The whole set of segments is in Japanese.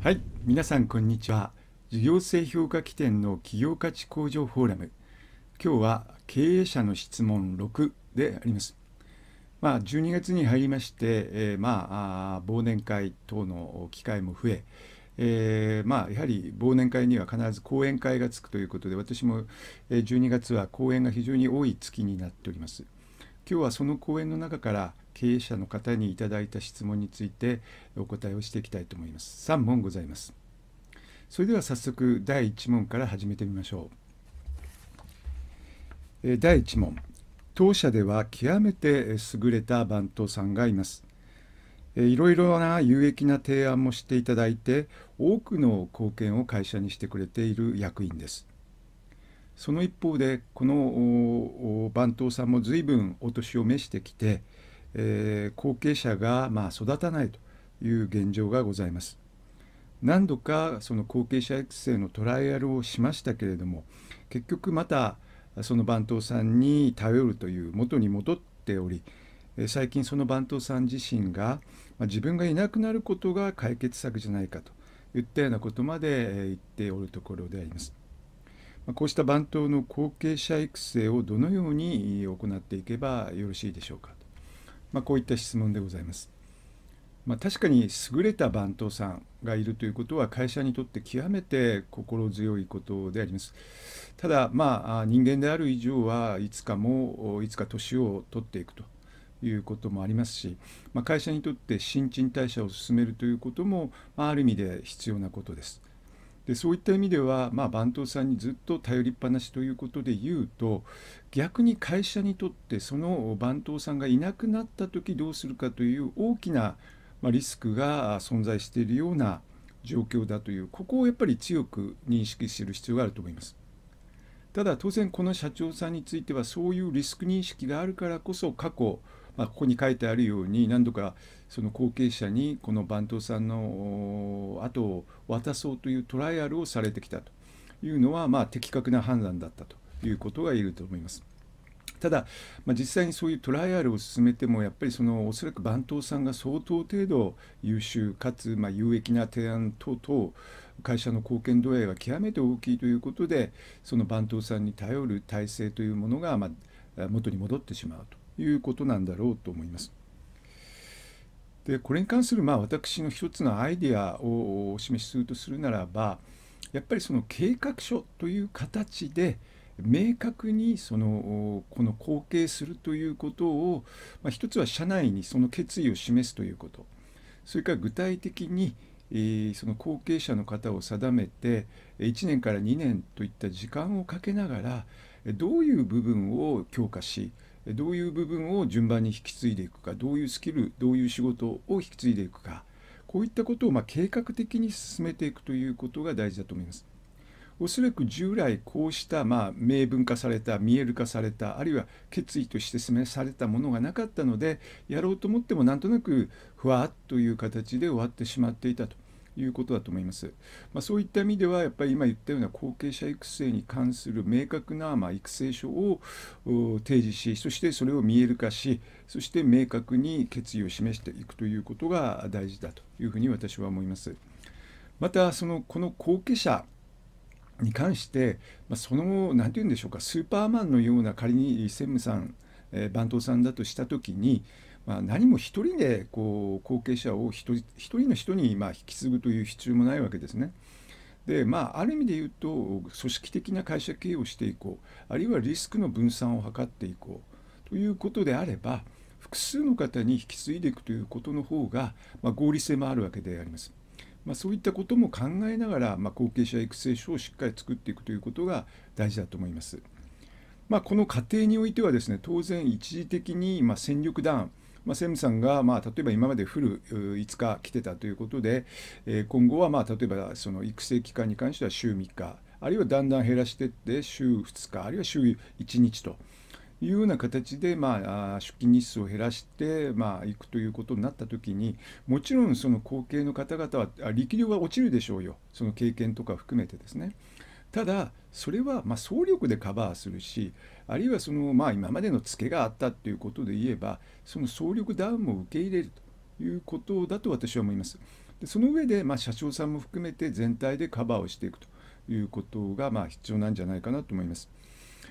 はい皆さんこんにちは事業性評価起点の企業価値向上フォーラム今日は経営者の質問6でありますまあ12月に入りまして、えー、まあ忘年会等の機会も増ええー、まあ、やはり忘年会には必ず講演会がつくということで私も12月は講演が非常に多い月になっております。今日はその講演の中から、経営者の方にいただいた質問についてお答えをしていきたいと思います。3問ございます。それでは早速第1問から始めてみましょう。第1問。当社では極めて優れた番頭さんがいます。いろいろな有益な提案もしていただいて、多くの貢献を会社にしてくれている役員です。その一方で、この番頭さんも随分お年を召してきて、えー、後継者がまあ育たないという現状がございます。何度かその後継者育成のトライアルをしましたけれども結局またその番頭さんに頼るという元に戻っており最近その番頭さん自身が自分がいなくなることが解決策じゃないかといったようなことまで言っておるところであります。こうした番頭の後継者育成をどのように行っていけばよろしいでしょうか。まあ、こういった質問でございます。まあ、確かに優れた番頭さんがいるということは会社にとって極めて心強いことであります。ただ、まあ、人間である以上はいつかもいつか年を取っていくということもありますし、まあ、会社にとって新陳代謝を進めるということも、まあ、ある意味で必要なことです。でそういった意味では、まあ、番頭さんにずっと頼りっぱなしということで言うと逆に会社にとってその番頭さんがいなくなった時どうするかという大きなリスクが存在しているような状況だというここをやっぱり強く認識する必要があると思います。ただ当然この社長さんについてはそういうリスク認識があるからこそ過去まあ、ここに書いてあるように何度かその後継者にこの番頭さんの後を渡そうというトライアルをされてきたというのは、まあ、的確な判断だったということが言えると思います。ただ、まあ、実際にそういうトライアルを進めてもやっぱりそのおそらく番頭さんが相当程度優秀かつま有益な提案等々会社の貢献度合いが極めて大きいということでその番頭さんに頼る体制というものがま元に戻ってしまうということなんだろうと思います。でこれに関するまあ私の一つのアイデアをお示しするとするならばやっぱりその計画書という形で明確にそのこの後継するということを、まあ、一つは社内にその決意を示すということそれから具体的にその後継者の方を定めて1年から2年といった時間をかけながらどういう部分を強化しどういう部分を順番に引き継いでいくかどういうスキルどういう仕事を引き継いでいくかこういったことをま計画的に進めていくということが大事だと思います。おそらく従来こうしたま明文化された見える化されたあるいは決意として示されたものがなかったのでやろうと思ってもなんとなくふわっという形で終わってしまっていたと。いうことだと思います。まあ、そういった意味では、やっぱり今言ったような後継者育成に関する明確なま育成書を提示し、そしてそれを見える化し、そして明確に決意を示していくということが大事だというふうに私は思います。また、そのこの後継者に関して、まあ、その何て言うんでしょうかスーパーマンのような仮に専務さん、えー、番頭さんだとした時にまあ、何も一人でこう後継者を一人の人にま引き継ぐという必要もないわけですね。でまあ、ある意味で言うと組織的な会社経営をしていこうあるいはリスクの分散を図っていこうということであれば複数の方に引き継いでいくということの方が、まあ、合理性もあるわけであります。まあ、そういったことも考えながら、まあ、後継者育成書をしっかり作っていくということが大事だと思います。まこの過程においてはですね当然一時的に、ま戦力弾まあ、務さんが、まあ、例えば今まで降る5日来てたということで、え今後は、まあ、例えばその育成期間に関しては週3日あるいはだんだん減らしていって週2日あるいは週1日と。いうような形で、まあ、出勤日数を減らして、まあ、行くということになった時にもちろんその後継の方々は力量は落ちるでしょうよその経験とか含めてですね。ただそれはま総力でカバーするしあるいはそのまあ今までのツケがあったっていうことで言えばその総力ダウンも受け入れるということだと私は思います。でその上でまあ社長さんも含めて全体でカバーをしていくということがまあ必要なんじゃないかなと思います。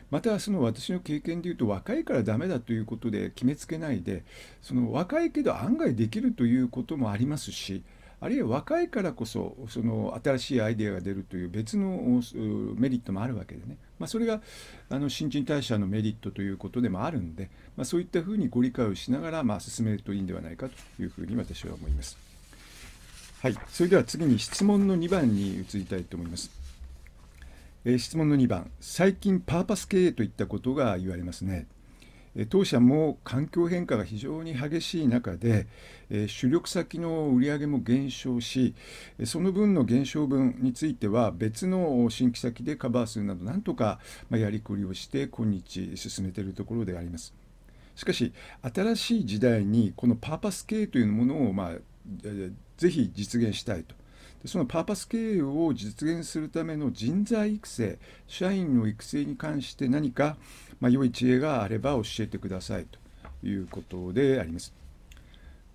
またその私の経験でいうと若いからダメだということで決めつけないでその若いけど案外できるということもありますしあるいは若いからこそその新しいアイデアが出るという別のメリットもあるわけでね、まあ、それがあの新陳代謝のメリットということでもあるんで、まあ、そういったふうにご理解をしながら、まあ、進めるといいんではないかというふうに私は思います。はい、それでは次に質問の2番に移りたいと思います。えー、質問の2番、最近パーパス経営といったことが言われますね。当社も環境変化が非常に激しい中で、主力先の売上も減少し、その分の減少分については別の新規先でカバーするなど、なんとかやりくりをして今日進めているところであります。しかし、新しい時代にこのパーパス系というものを、まあ、ぜひ実現したいと。でそのパーパス経営を実現するための人材育成社員の育成に関して何か、まあ、良い知恵があれば教えてくださいということであります。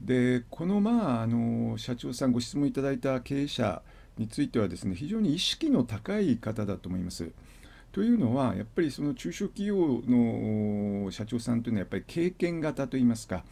でこの,、まあ、あの社長さんご質問いただいた経営者についてはですね非常に意識の高い方だと思います。というのはやっぱりその中小企業の社長さんというのはやっぱり経験型といいますか。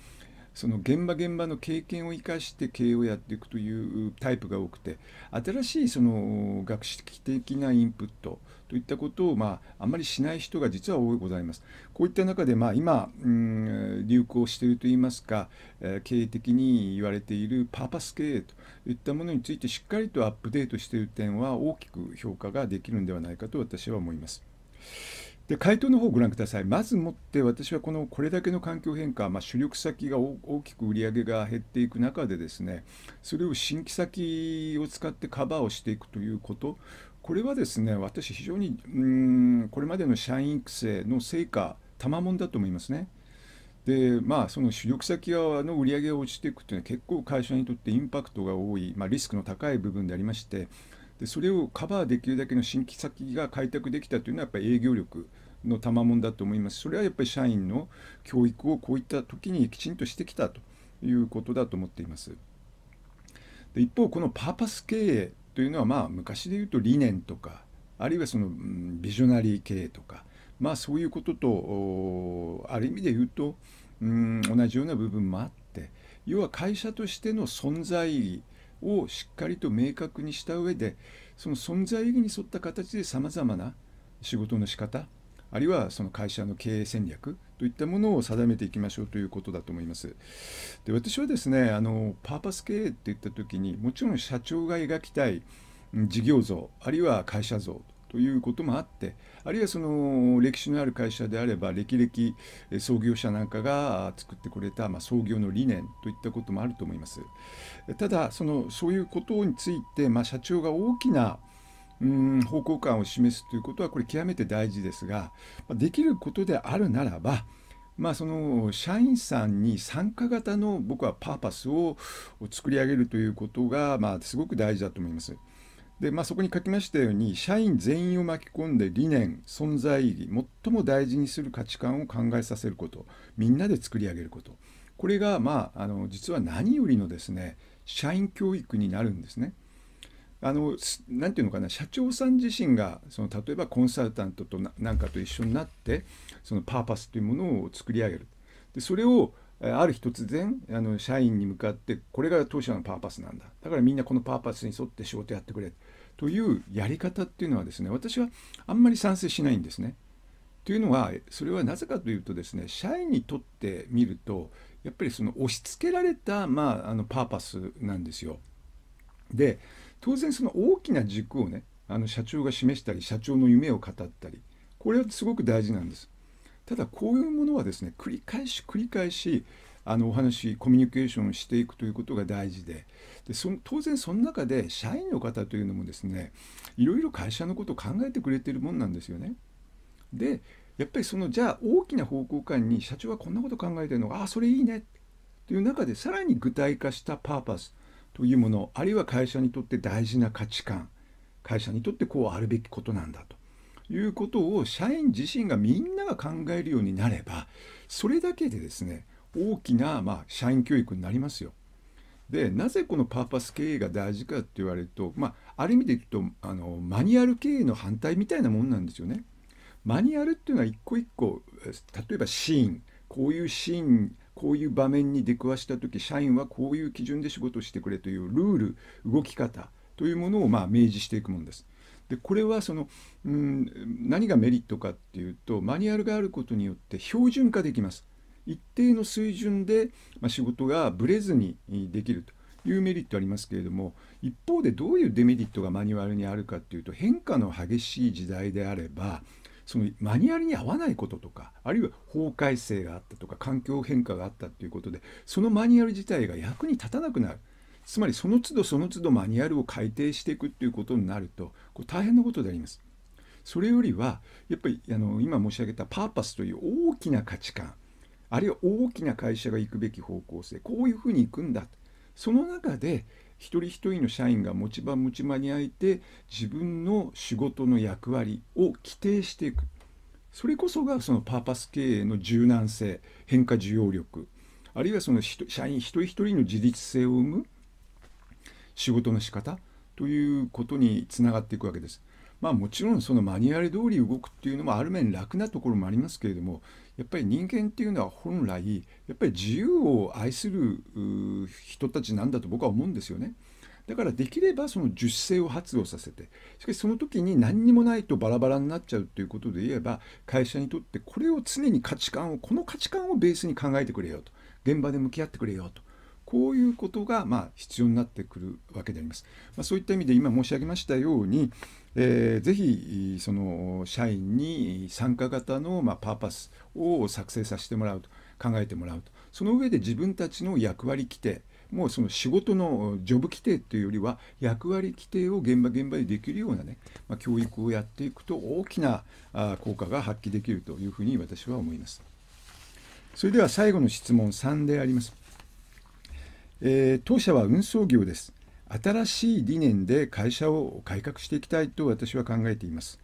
その現場現場の経験を生かして経営をやっていくというタイプが多くて新しいその学識的なインプットといったことを、まあ、あんまりしない人が実は多いございます。こういった中で、まあ、今、うん、流行しているといいますか、え経営的に言われているパーパス経営といったものについてしっかりとアップデートしている点は大きく評価ができるんではないかと私は思います。で回答の方をご覧ください。まずもって私はこのこれだけの環境変化、まあ、主力先が大きく売り上げが減っていく中でですねそれを新規先を使ってカバーをしていくということこれはですね私非常にうんこれまでの社員育成の成果たまもんだと思いますね。でまあ、その主力先側の売り上げが落ちていくというのは結構会社にとってインパクトが多い、まあ、リスクの高い部分でありましてでそれをカバーできるだけの新規先が開拓できたというのはやっぱり営業力の賜物だと思いますそれはやっぱり社員の教育をこういった時にきちんとしてきたということだと思っていますで一方このパーパス経営というのはまあ昔で言うと理念とかあるいはそのビジョナリー経営とかまあそういうこととある意味で言うとうん同じような部分もあって要は会社としての存在をしっかりと明確にした上でその存在意義に沿った形でさまざまな仕事の仕方あるいはその会社の経営戦略といったものを定めていきましょうということだと思います。で私はですねあのパーパス経営っていった時にもちろん社長が描きたい事業像あるいは会社像ということもあってあるいはその歴史のある会社であれば歴々創業者なんかが作ってくれた、まあ、創業の理念といったこともあると思いますただそのそういうことについて、まあ、社長が大きなうん方向感を示すということはこれ極めて大事ですができることであるならばまあ、その社員さんに参加型の僕はパーパスを作り上げるということが、まあ、すごく大事だと思います。で、まあ、そこに書きましたように社員全員を巻き込んで理念存在意義最も大事にする価値観を考えさせることみんなで作り上げることこれが、まあ、あの実は何よりのですね社員教育になるんですね。あのなていうのかな社長さん自身がその例えばコンサルタントとなんかと一緒になってそのパーパスというものを作り上げるでそれをある日突然あの社員に向かってこれが当社のパーパスなんだだからみんなこのパーパスに沿って仕事やってくれというやり方っていうのはですね私はあんまり賛成しないんですね。というのはそれはなぜかというとですね社員にとってみるとやっぱりその押し付けられた、まあ、あのパーパスなんですよ。で当然その大きな軸をねあの社長が示したり社長の夢を語ったりこれはすごく大事なんです。ただこういうものはですね繰り返し繰り返しあのお話コミュニケーションしていくということが大事ででそ当然その中で社員の方というのもですねいろいろ会社のことを考えてくれてるもんなんですよね。でやっぱりそのじゃあ大きな方向感に社長はこんなこと考えてるのああそれいいねという中でさらに具体化したパーパスというものあるいは会社にとって大事な価値観会社にとってこうあるべきことなんだということを社員自身がみんなが考えるようになればそれだけでですね大きな、まあ、社員教育になりますよ。でなぜこのパーパス経営が大事かって言われると、まあ、ある意味で言うとあのマニュアル経営の反対みたいなもんなんですよね。マニュアルっていうのは一個一個例えばシーンこういうシーンこういう場面に出くわした時社員はこういう基準で仕事をしてくれというルール動き方というものをまあ明示していくものです。でこれはその、うん、何がメリットかっていうとマニュアルがあることによって標準化できます。一定の水準で、まあ、仕事がブレずにできるというメリットありますけれども一方でどういうデメリットがマニュアルにあるかというと変化の激しい時代であればそのマニュアルに合わないこととかあるいは法改正があったとか環境変化があったということでそのマニュアル自体が役に立たなくなるつまりその都度その都度マニュアルを改定していくということになるとこ大変なことであります。それよりはやっぱりあの今申し上げたパーパスという大きな価値観あるいは大きな会社が行くべき方向性こういうふうに行くんだその中で一人一人の社員が持ち場持ち場にあいて自分の仕事の役割を規定していくそれこそがそのパーパス経営の柔軟性変化需要力あるいはその社員一人一人の自立性を生む仕事の仕方ということにつながっていくわけです。まあもちろんそのマニュアル通り動くっていうのもある面楽なところもありますけれどもやっぱり人間っていうのは本来やっぱり自由を愛する人たちなんだと僕は思うんですよね。だからできればその熟成を発動させてしかしその時に何にもないとバラバラになっちゃうということで言えば会社にとってこれを常に価値観をこの価値観をベースに考えてくれよと現場で向き合ってくれよとこういうことがまあ必要になってくるわけであります。まあ、そういった意味で今申し上げましたように、えー、ぜひその社員に参加型のまあパーパスを作成させてもらうと考えてもらうとその上で自分たちの役割規定もうその仕事のジョブ規定というよりは役割規定を現場現場でできるようなね、まあ、教育をやっていくと大きな効果が発揮できるというふうに私は思います。それでは最後の質問3であります。えー、当社は運送業です。新しい理念で会社を改革していきたいと私は考えています。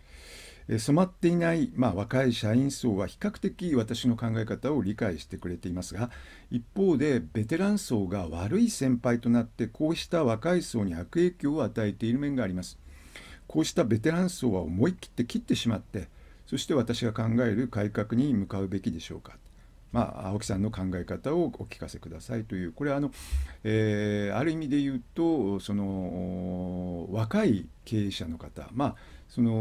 え染まっていない、まあ、若い社員層は比較的私の考え方を理解してくれていますが一方でベテラン層が悪い先輩となってこうした若い層に悪影響を与えている面がありますこうしたベテラン層は思い切って切ってしまってそして私が考える改革に向かうべきでしょうかまあ、青木さんの考え方をお聞かせくださいというこれはあの、えー、ある意味で言うとその若い経営者の方まあその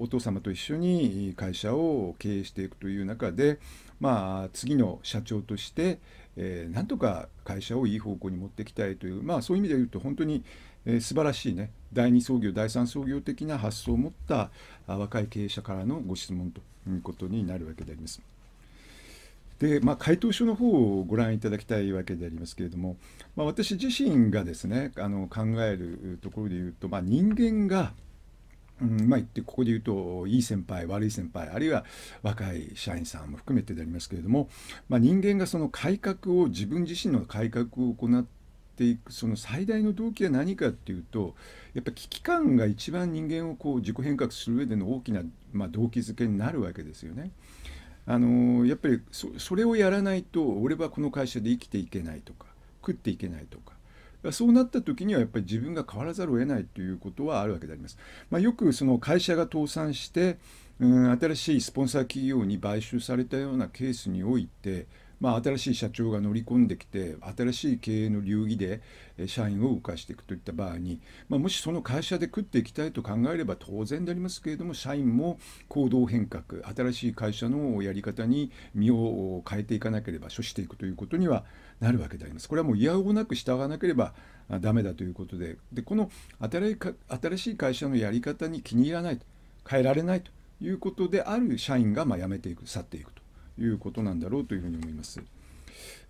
お父様と一緒に会社を経営していくという中で、まあ、次の社長として、えー、なんとか会社をいい方向に持っていきたいという、まあ、そういう意味で言うと本当に、えー、素晴らしいね第2創業第3創業的な発想を持った若い経営者からのご質問ということになるわけであります。で、まあ、回答書の方をご覧いただきたいわけでありますけれども、まあ、私自身がですねあの考えるところで言うと、まあ、人間が、うんまあ、言ってここで言うといい先輩悪い先輩あるいは若い社員さんも含めてでありますけれども、まあ、人間がその改革を自分自身の改革を行っていくその最大の動機は何かっていうとやっぱ危機感が一番人間をこう自己変革する上での大きな、まあ、動機づけになるわけですよね。あのやっぱりそそれをやらないと俺はこの会社で生きていけないとか食っていけないとかそうなった時にはやっぱり自分が変わらざるを得ないということはあるわけであります。まあ、よくその会社が倒産して、うん、新しいスポンサー企業に買収されたようなケースにおいてまあ、新しい社長が乗り込んできて新しい経営の流儀で社員を動かしていくといった場合に、まあ、もしその会社で食っていきたいと考えれば当然でありますけれども社員も行動変革新しい会社のやり方に身を変えていかなければ処していくということにはなるわけであります。これはもう嫌おなく従わなければダメだということででこの新しい会社のやり方に気に入らない変えられないということである社員がまあ辞めていく去っていくと。いうことなんだろうというふうに思います。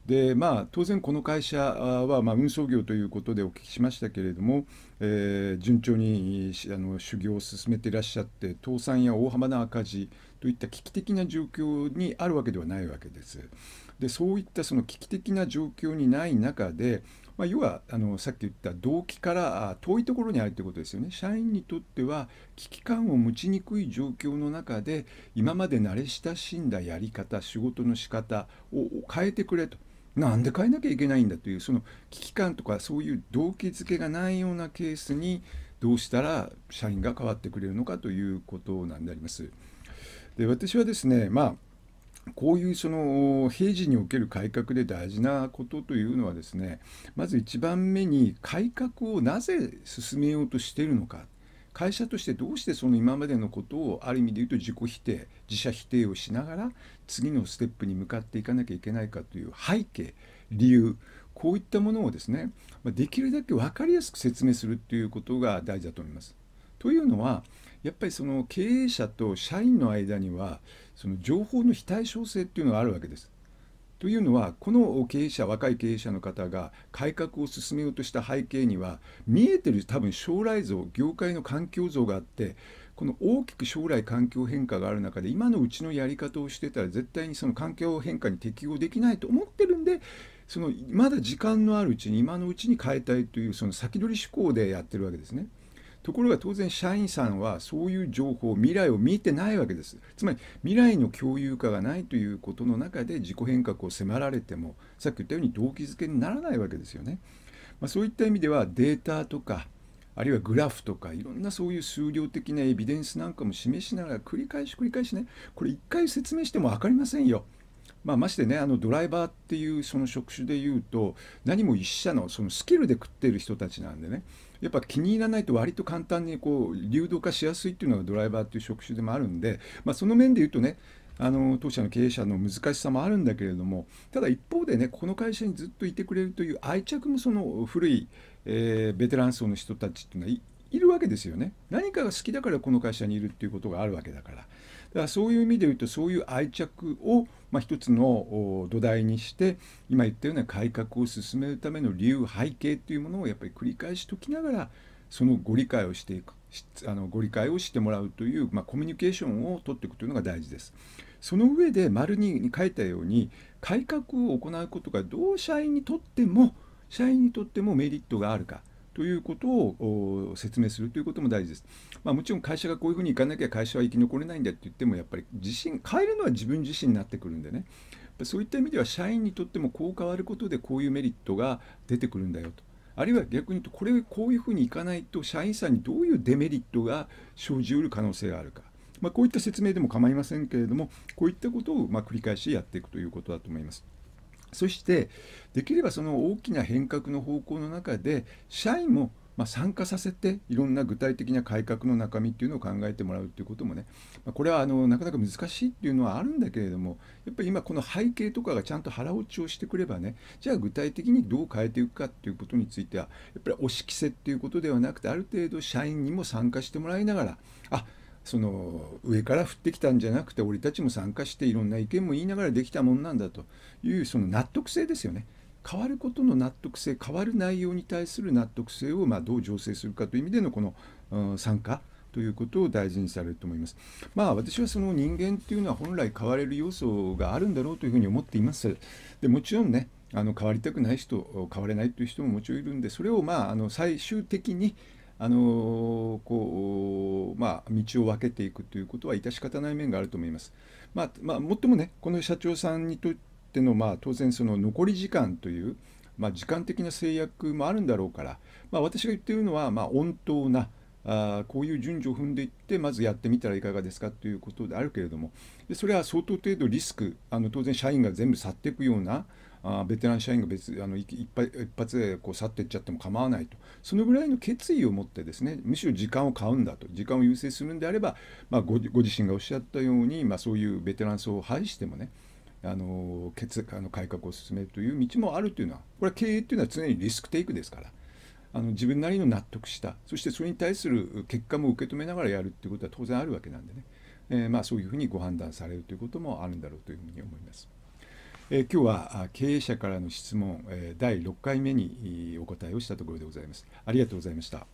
でまあ、当然、この会社は、まあ、運送業ということでお聞きしましたけれども、えー、順調にあの修行を進めていらっしゃって倒産や大幅な赤字といった危機的な状況にあるわけではないわけです。でそういったその危機的な状況にない中で、まあ、要はあのさっき言った動機から遠いところにあるということですよね。社員にとっては危機感を持ちにくい状況の中で今まで慣れ親しんだやり方仕事の仕方を変えてくれと。なんで変えなきゃいけないんだというその危機感とかそういう動機づけがないようなケースにどうしたら社員が変わってくれるのかということなんであります。で私はですねまあこういうその平時における改革で大事なことというのはですねまず1番目に改革をなぜ進めようとしているのか会社としてどうしてその今までのことをある意味で言うと自己否定自社否定をしながら次のステップに向かっていかなきゃいけないかという背景理由こういったものをですねできるだけ分かりやすく説明するということが大事だと思います。というのはやっぱりその経営者と社員の間にはその情報の非対称性っていうのがあるわけです。というのはこの経営者若い経営者の方が改革を進めようとした背景には見えてる多分将来像業界の環境像があってこの大きく将来環境変化がある中で今のうちのやり方をしてたら絶対にその環境変化に適応できないと思ってるんでそのまだ時間のあるうちに今のうちに変えたいというその先取り思考でやってるわけですね。ところが当然社員さんはそういう情報未来を見てないわけですつまり未来の共有化がないということの中で自己変革を迫られてもさっき言ったように動機づけにならないわけですよね、まあ、そういった意味ではデータとかあるいはグラフとかいろんなそういう数量的なエビデンスなんかも示しながら繰り返し繰り返しねこれ一回説明しても分かりませんよ。まあ、ましてねあのドライバーっていうその職種でいうと何も一社のそのスキルで食っている人たちなんでねやっぱ気に入らないと割と簡単にこう流動化しやすいっていうのがドライバーっていう職種でもあるんで、まあ、その面で言うとねあの当社の経営者の難しさもあるんだけれどもただ一方でねこの会社にずっといてくれるという愛着もその古い、えー、ベテラン層の人たちっていうのはいるわけですよね何かが好きだからこの会社にいるっていうことがあるわけだからからそういう意味で言うとそういう愛着を、まあ、一つの土台にして今言ったような改革を進めるための理由背景というものをやっぱり繰り返し解きながらそのご理解をしていくあのご理解をしてもらうという、まあ、コミュニケーションを取っていくというのが大事です。その上で丸に書いたように改革を行うことがどう社員にとっても社員にとってもメリットがあるか。ということを説明するということも大事です。まあ、もちろん会社がこういうふうにいかなきゃ会社は生き残れないんだって言ってもやっぱり自信変えるのは自分自身になってくるんでねそういった意味では社員にとってもこう変わることでこういうメリットが出てくるんだよと。あるいは逆に言うとこれこういうふうにいかないと社員さんにどういうデメリットが生じうる可能性があるか。まあ、こういった説明でも構いませんけれどもこういったことをま繰り返しやっていくということだと思います。そしてできればその大きな変革の方向の中で社員もまあ、参加させていろんな具体的な改革の中身っていうのを考えてもらうっていうこともね、まこれはあのなかなか難しいっていうのはあるんだけれどもやっぱり今この背景とかがちゃんと腹落ちをしてくればねじゃあ具体的にどう変えていくかっていうことについてはやっぱり押し着せっていうことではなくてある程度社員にも参加してもらいながらあっその上から降ってきたんじゃなくて俺たちも参加していろんな意見も言いながらできたもんなんだというその納得性ですよね。変わることの納得性変わる内容に対する納得性をまあどう醸成するかという意味でのこの、うん、参加ということを大事にされると思います。まあ私はその人間っていうのは本来変われる要素があるんだろうというふうに思っています。でもちろんねあの変わりたくない人変われないという人ももちろんいるんでそれをまああの最終的にあのこうまあ、道を分けていくということは致し方ない面があると思います。まあまあ、もっともねこの社長さんにとっての、まあ、当然その残り時間という、まあ、時間的な制約もあるんだろうから、まあ、私が言っているのは、まあ、温当なあこういう順序を踏んでいってまずやってみたらいかがですかということであるけれどもでそれは相当程度リスクあの当然社員が全部去っていくようなあベテラン社員が別あの一発でこう去っていっちゃっても構わないとそのぐらいの決意を持ってですねむしろ時間を買うんだと時間を優先するんであれば、まあ、ごご自身がおっしゃったように、まあ、そういうベテラン層を排してもねあの決あの改革を進めるという道もあるというのはこれは経営というのは常にリスクテイクですから。あの自分なりの納得したそしてそれに対する結果も受け止めながらやるっていうことは当然あるわけなんでね、えー、まあそういうふうにご判断されるということもあるんだろうというふうに思います。え今日は経営者からの質問、え第6回目にお答えをしたところでございます。ありがとうございました。